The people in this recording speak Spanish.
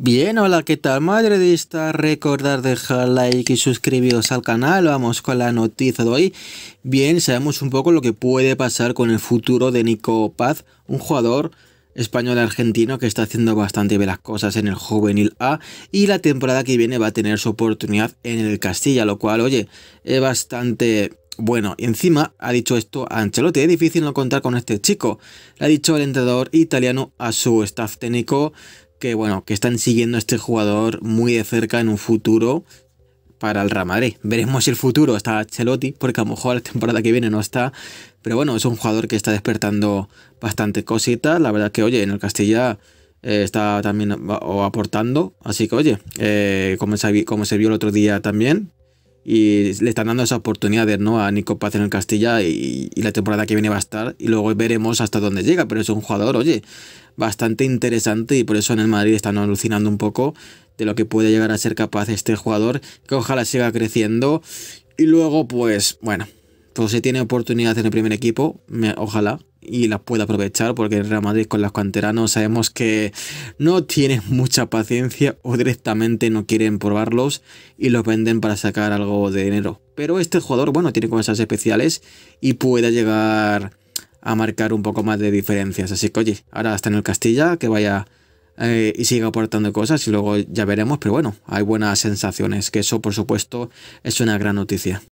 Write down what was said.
Bien, hola, ¿qué tal Madre de esta, Recordar dejar like y suscribiros al canal, vamos con la noticia de hoy. Bien, sabemos un poco lo que puede pasar con el futuro de Nico Paz, un jugador español-argentino que está haciendo bastante bien las cosas en el juvenil A y la temporada que viene va a tener su oportunidad en el Castilla, lo cual, oye, es bastante bueno, Y encima ha dicho esto Ancelotti, es difícil no contar con este chico. Le ha dicho el entrenador italiano a su staff técnico que bueno, que están siguiendo este jugador muy de cerca en un futuro para el Real Madrid. Veremos si el futuro está Celotti, porque a lo mejor la temporada que viene no está. Pero bueno, es un jugador que está despertando bastante cositas. La verdad que, oye, en el Castilla eh, está también aportando. Así que, oye, eh, como, como se vio el otro día también, y le están dando esa oportunidades ¿no? a Nico Paz en el Castilla y, la temporada que viene va a estar y luego veremos hasta dónde llega, pero es un jugador, oye, bastante interesante y por eso en el Madrid están alucinando un poco de lo que puede llegar a ser capaz este jugador, que ojalá siga creciendo y luego pues bueno, pues si tiene oportunidad en el primer equipo, ojalá y las puede aprovechar porque en Real Madrid con las canteranos sabemos que no tienen mucha paciencia o directamente no quieren probarlos y los venden para sacar algo de dinero. Pero este jugador, bueno, tiene cosas especiales y puede llegar a marcar un poco más de diferencias. Así que oye, ahora está en el Castilla, que vaya eh, y siga aportando cosas y luego ya veremos. Pero bueno, hay buenas sensaciones, que eso por supuesto es una gran noticia.